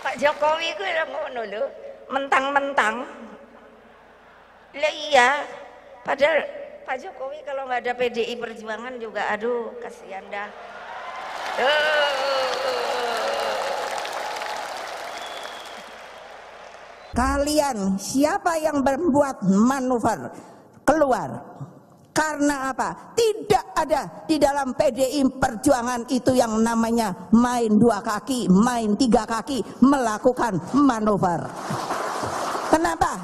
Pak Jokowi gue udah ngono lho, mentang-mentang. Lah iya, padahal Pak Jokowi kalau nggak ada PDI Perjuangan juga aduh kasihan dah. Kalian siapa yang membuat manuver keluar? Karena apa? Tidak ada di dalam PDI perjuangan itu yang namanya main dua kaki, main tiga kaki, melakukan manuver. Kenapa?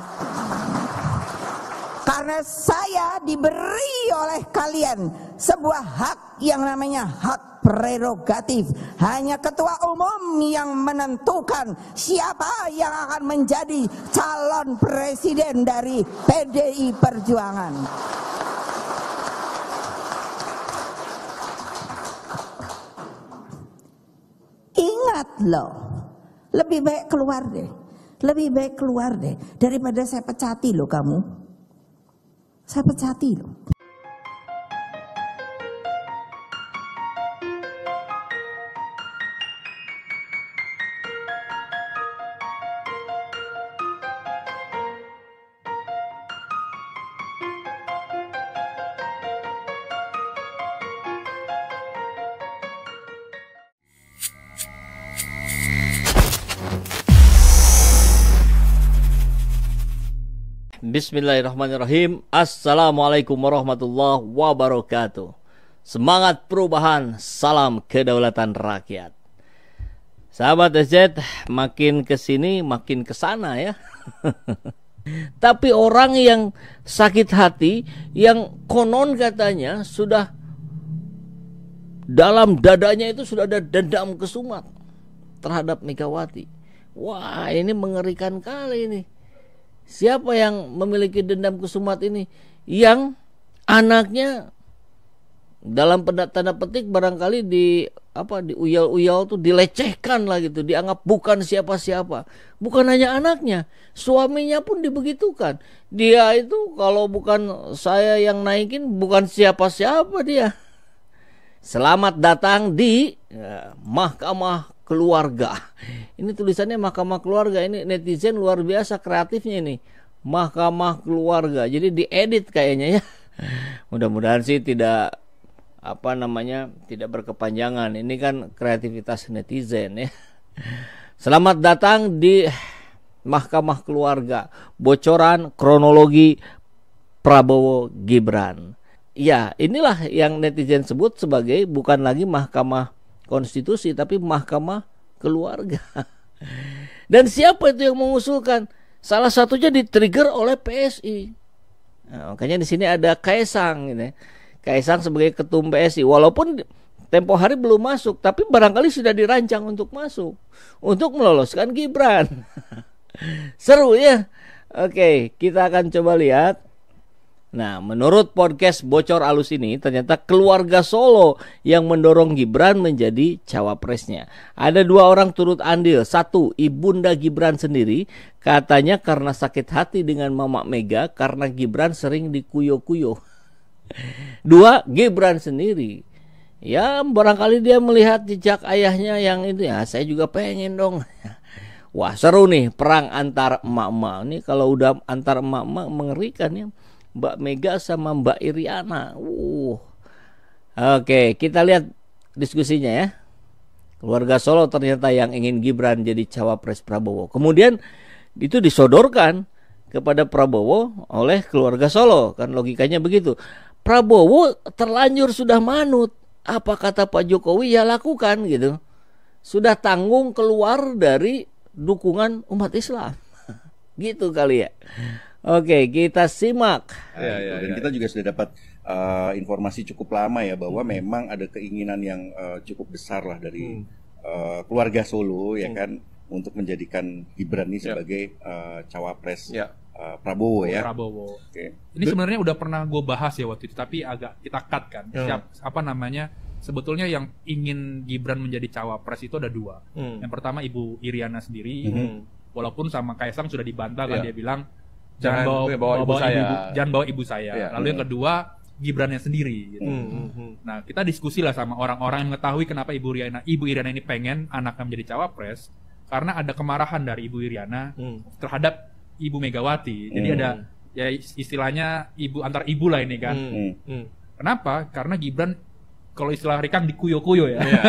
Karena saya diberi oleh kalian sebuah hak yang namanya hak prerogatif. Hanya ketua umum yang menentukan siapa yang akan menjadi calon presiden dari PDI Perjuangan. Cepat loh. Lebih baik keluar deh. Lebih baik keluar deh. Daripada saya pecati loh kamu. Saya pecati loh. Bismillahirrahmanirrahim. Assalamualaikum warahmatullahi wabarakatuh. Semangat perubahan, salam kedaulatan rakyat. Sahabat SZ, makin ke sini makin ke sana ya. Tapi orang yang sakit hati yang konon katanya sudah dalam dadanya itu sudah ada dendam kesumat terhadap Megawati. Wah, ini mengerikan kali ini Siapa yang memiliki dendam kesumat ini? Yang anaknya dalam tanda petik barangkali di apa di uyal-uyal tuh dilecehkan lah gitu, dianggap bukan siapa-siapa. Bukan hanya anaknya, suaminya pun dibegitukan. Dia itu kalau bukan saya yang naikin bukan siapa-siapa dia. Selamat datang di ya, Mahkamah keluarga. Ini tulisannya Mahkamah Keluarga ini netizen luar biasa kreatifnya ini. Mahkamah Keluarga. Jadi diedit kayaknya ya. Mudah-mudahan sih tidak apa namanya tidak berkepanjangan. Ini kan kreativitas netizen ya. Selamat datang di Mahkamah Keluarga. Bocoran kronologi Prabowo Gibran. Ya, inilah yang netizen sebut sebagai bukan lagi Mahkamah konstitusi tapi mahkamah keluarga. Dan siapa itu yang mengusulkan? Salah satunya di-trigger oleh PSI. Nah, makanya di sini ada Kaisang ini. Kaisang sebagai ketum PSI walaupun tempo hari belum masuk tapi barangkali sudah dirancang untuk masuk untuk meloloskan Gibran. Seru ya. Oke, kita akan coba lihat Nah, menurut podcast Bocor Alus ini, ternyata keluarga Solo yang mendorong Gibran menjadi cawapresnya. Ada dua orang turut andil. Satu, Ibunda Gibran sendiri. Katanya karena sakit hati dengan Mama Mega karena Gibran sering dikuyo-kuyo. Dua, Gibran sendiri. Ya, barangkali dia melihat jejak ayahnya yang itu. Ya, saya juga pengen dong. Wah seru nih perang antar emak-emak Ini kalau udah antar emak-emak mengerikan ya Mbak Mega sama Mbak Iriana. Uh. Oke, kita lihat diskusinya ya. Keluarga Solo ternyata yang ingin Gibran jadi cawapres Prabowo. Kemudian itu disodorkan kepada Prabowo oleh keluarga Solo, kan logikanya begitu. Prabowo terlanjur sudah manut. Apa kata Pak Jokowi ya lakukan gitu. Sudah tanggung keluar dari dukungan umat Islam. Gitu kali ya. Oke, kita simak. Ya, ya, Dan ya. kita juga sudah dapat uh, informasi cukup lama ya bahwa hmm. memang ada keinginan yang uh, cukup besar lah dari hmm. uh, keluarga Solo hmm. ya mm. kan untuk menjadikan Gibran ini iya. sebagai ya. uh, cawapres ya. Uh, Prabowo ya. Prabowo. Okay. Ini sebenarnya udah pernah gue bahas ya waktu itu, tapi agak kita cut kan. Hmm. Siap, apa namanya? Sebetulnya yang ingin Gibran menjadi cawapres itu ada dua. Hmm. Yang pertama Ibu Iriana sendiri, hmm. walaupun sama Kaisang sudah dibantah kan, yeah. dia bilang jangan, jangan bawa, bawa, ibu bawa saya. Ibu, jangan bawa ibu saya. Yeah. Lalu yang hmm. kedua Gibran yang sendiri. Gitu. Mm hmm, Nah kita diskusi lah sama orang-orang yang mengetahui kenapa ibu Iriana, ibu Iriana ini pengen anaknya menjadi cawapres karena ada kemarahan dari ibu Iriana mm. terhadap ibu Megawati. Jadi mm. ada ya istilahnya ibu antar ibu lah ini kan. Mm. Mm. Kenapa? Karena Gibran kalau istilah Rikang dikuyo-kuyo ya. Yeah.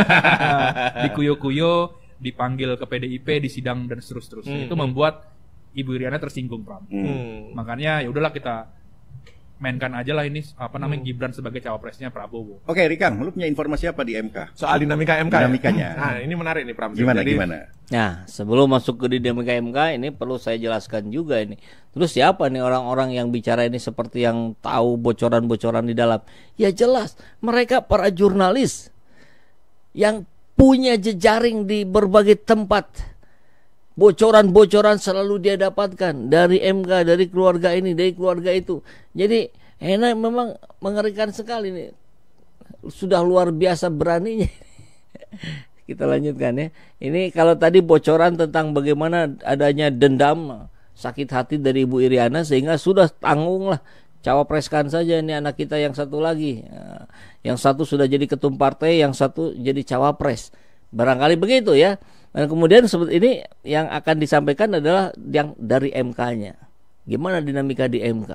dikuyo-kuyo, dipanggil ke PDIP, disidang dan seterusnya. Hmm. Itu membuat Ibu Iriana tersinggung Pram. Hmm. hmm. Makanya ya udahlah kita mainkan aja lah ini apa namanya hmm. Gibran sebagai cawapresnya Prabowo. Oke, okay, Rikang, lu punya informasi apa di MK? Soal dinamika MK. Ya? Dinamikanya. Ya? Nah, ini menarik nih Pram. Gimana Jadi, gimana? Nah, sebelum masuk ke dinamika MK ini perlu saya jelaskan juga ini. Terus siapa nih orang-orang yang bicara ini seperti yang tahu bocoran-bocoran di dalam? Ya jelas, mereka para jurnalis yang punya jejaring di berbagai tempat bocoran-bocoran selalu dia dapatkan dari MK, dari keluarga ini, dari keluarga itu. Jadi enak memang mengerikan sekali nih. Sudah luar biasa beraninya. Kita lanjutkan ya. Ini kalau tadi bocoran tentang bagaimana adanya dendam sakit hati dari Ibu Iriana sehingga sudah tanggunglah cawapreskan saja ini anak kita yang satu lagi. Yang satu sudah jadi ketum partai, yang satu jadi cawapres. Barangkali begitu ya. Dan kemudian seperti ini yang akan disampaikan adalah yang dari MK-nya. Gimana dinamika di MK?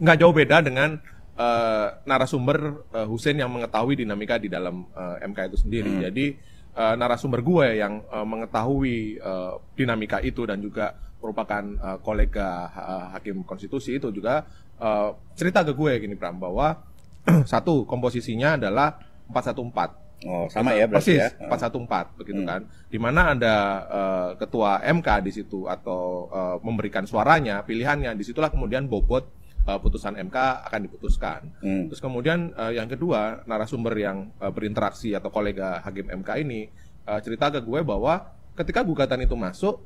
Nggak jauh beda dengan uh, narasumber uh, eh, Hussein yang mengetahui dinamika di dalam uh, eh, MK itu sendiri. Hmm. Jadi uh, narasumber gue yang uh, mengetahui uh, dinamika itu dan juga merupakan uh, kolega uh, hakim konstitusi itu juga uh, cerita ke gue gini Pram bahwa satu komposisinya adalah 414 Oh, sama ya berarti Persis, ya. 414 begitu hmm. kan. Di mana ada uh, ketua MK di situ atau uh, memberikan suaranya, pilihannya. di situlah kemudian bobot uh, putusan MK akan diputuskan. Hmm. Terus kemudian uh, yang kedua, narasumber yang uh, berinteraksi atau kolega hakim MK ini uh, cerita ke gue bahwa ketika gugatan itu masuk,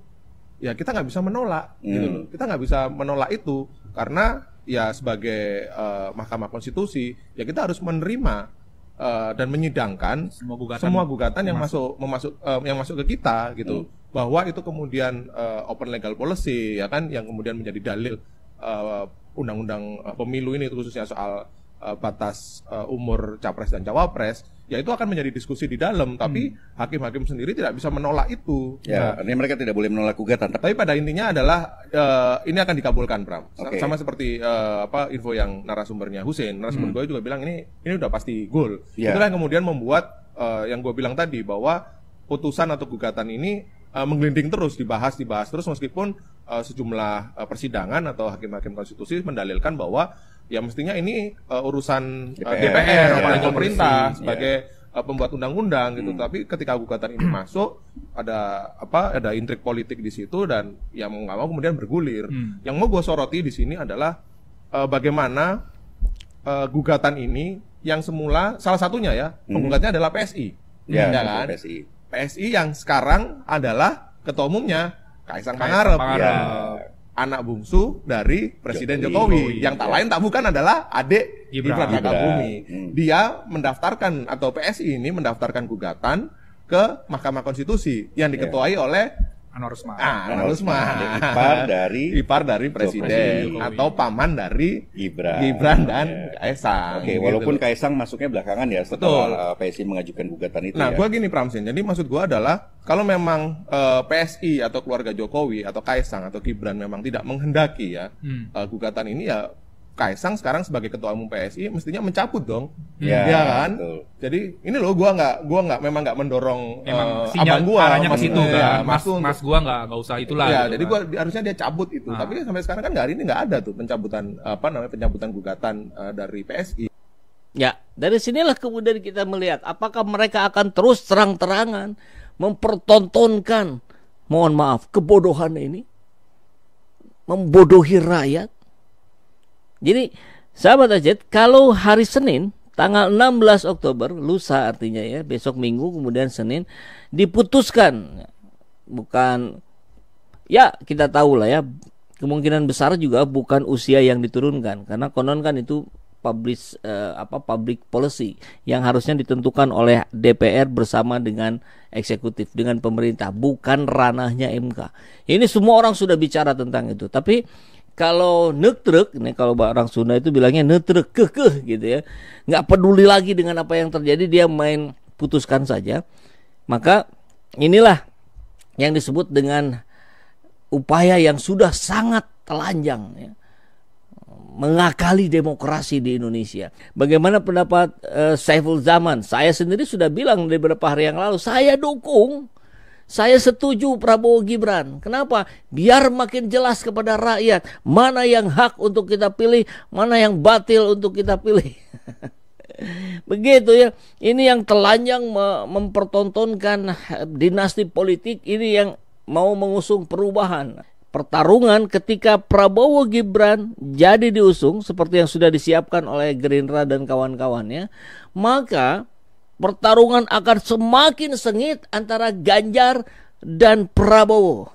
ya kita nggak bisa menolak gitu hmm. gitu loh. Kita nggak bisa menolak itu karena ya sebagai uh, Mahkamah Konstitusi, ya kita harus menerima uh, dan menyidangkan semua gugatan, semua gugatan yang masuk, eh, masuk memasuk uh, yang masuk ke kita gitu hmm. bahwa itu kemudian uh, open legal policy ya kan yang kemudian menjadi dalil undang-undang uh, pemilu ini khususnya soal uh, batas uh, umur capres dan cawapres, ya itu akan menjadi diskusi di dalam. Tapi hmm. hakim-hakim hmm. sendiri tidak bisa menolak itu. Ya, nah, ini mereka tidak boleh menolak gugatan. Tapi pada intinya adalah uh, ini akan dikabulkan, Pram. Okay. Sama seperti uh, apa info yang narasumbernya Hussein, narasumber hmm. gue juga bilang ini ini udah pasti goal. Yeah. Itulah yang kemudian membuat uh, yang gue bilang tadi bahwa putusan atau gugatan ini uh, menggelinding terus dibahas dibahas terus meskipun uh, sejumlah uh, persidangan atau hakim-hakim konstitusi mendalilkan bahwa ya mestinya ini uh, urusan eh, DPR, uh, DPR ya, ya, pemerintah ya. sebagai uh, pembuat undang-undang gitu. Hmm. Tapi ketika gugatan ini masuk ada apa ada intrik politik di situ dan yang mau nggak mau kemudian bergulir. Hmm. Yang mau gue soroti di sini adalah uh, bagaimana uh, gugatan ini yang semula salah satunya ya hmm. penggugatnya adalah PSI. Ya, ya kan? PSI. PSI yang sekarang adalah ketua umumnya Kaisang Pangarep. Kaisang Pangarep. Ya. ya anak bungsu dari Presiden Jokowi, Jokowi. yang tak ya. lain tak bukan adalah adik Gibran Rakabumi. bumi hmm. Dia mendaftarkan atau PSI ini mendaftarkan gugatan ke Mahkamah Konstitusi yang diketuai yeah. oleh Anwar Usman. Ah, Anwar Usman. Ipar dari Ipar dari presiden Jokowi. atau paman dari Gibran. Gibran dan yeah. Kaisang. Oke, okay, gitu. walaupun Kaisang masuknya belakangan ya setelah Betul. Eh, PSI mengajukan gugatan itu Nah, ya. gua gini Pramsin. Jadi maksud gua adalah kalau memang uh, eh, PSI atau keluarga Jokowi atau Kaisang atau Gibran memang tidak menghendaki ya hmm. uh, gugatan ini ya Kaisang sekarang sebagai ketua umum PSI mestinya mencabut dong, ya, ya kan? Betul. Jadi ini loh, gua nggak, gua nggak memang nggak mendorong Emang uh, sinyal, abang gua, arahnya iya, kan? mas, ke situ, ya, mas, mas, mas gua nggak nggak usah itulah. Ya, gitu, jadi kan? gua harusnya dia cabut itu, nah. tapi sampai sekarang kan hari ini nggak ada tuh pencabutan apa namanya pencabutan gugatan uh, dari PSI. Ya, dari sinilah kemudian kita melihat apakah mereka akan terus terang-terangan mempertontonkan, mohon maaf, kebodohan ini, membodohi rakyat, jadi sahabat Ajet, kalau hari Senin tanggal 16 Oktober, lusa artinya ya, besok Minggu kemudian Senin diputuskan bukan ya kita tahu lah ya kemungkinan besar juga bukan usia yang diturunkan karena konon kan itu publish eh, apa public policy yang harusnya ditentukan oleh DPR bersama dengan eksekutif dengan pemerintah bukan ranahnya MK. Ini semua orang sudah bicara tentang itu tapi kalau netrek nih kalau orang Sunda itu bilangnya netrek kekeh gitu ya nggak peduli lagi dengan apa yang terjadi dia main putuskan saja maka inilah yang disebut dengan upaya yang sudah sangat telanjang ya mengakali demokrasi di Indonesia. Bagaimana pendapat uh, Saiful Zaman? Saya sendiri sudah bilang beberapa hari yang lalu, saya dukung saya setuju Prabowo Gibran. Kenapa? Biar makin jelas kepada rakyat mana yang hak untuk kita pilih, mana yang batil untuk kita pilih. Begitu ya. Ini yang telanjang mempertontonkan dinasti politik, ini yang mau mengusung perubahan pertarungan ketika Prabowo Gibran jadi diusung seperti yang sudah disiapkan oleh Gerindra dan kawan-kawannya, maka pertarungan akan semakin sengit antara Ganjar dan Prabowo.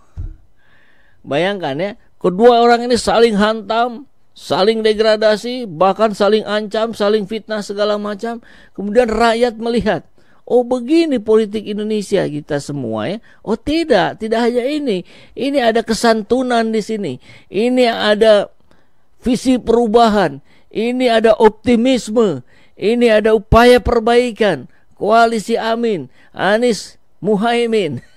Bayangkan ya, kedua orang ini saling hantam, saling degradasi, bahkan saling ancam, saling fitnah segala macam. Kemudian rakyat melihat, oh begini politik Indonesia kita semua ya. Oh tidak, tidak hanya ini. Ini ada kesantunan di sini. Ini ada visi perubahan. Ini ada optimisme ini ada upaya perbaikan koalisi Amin, Anies Muhaimin.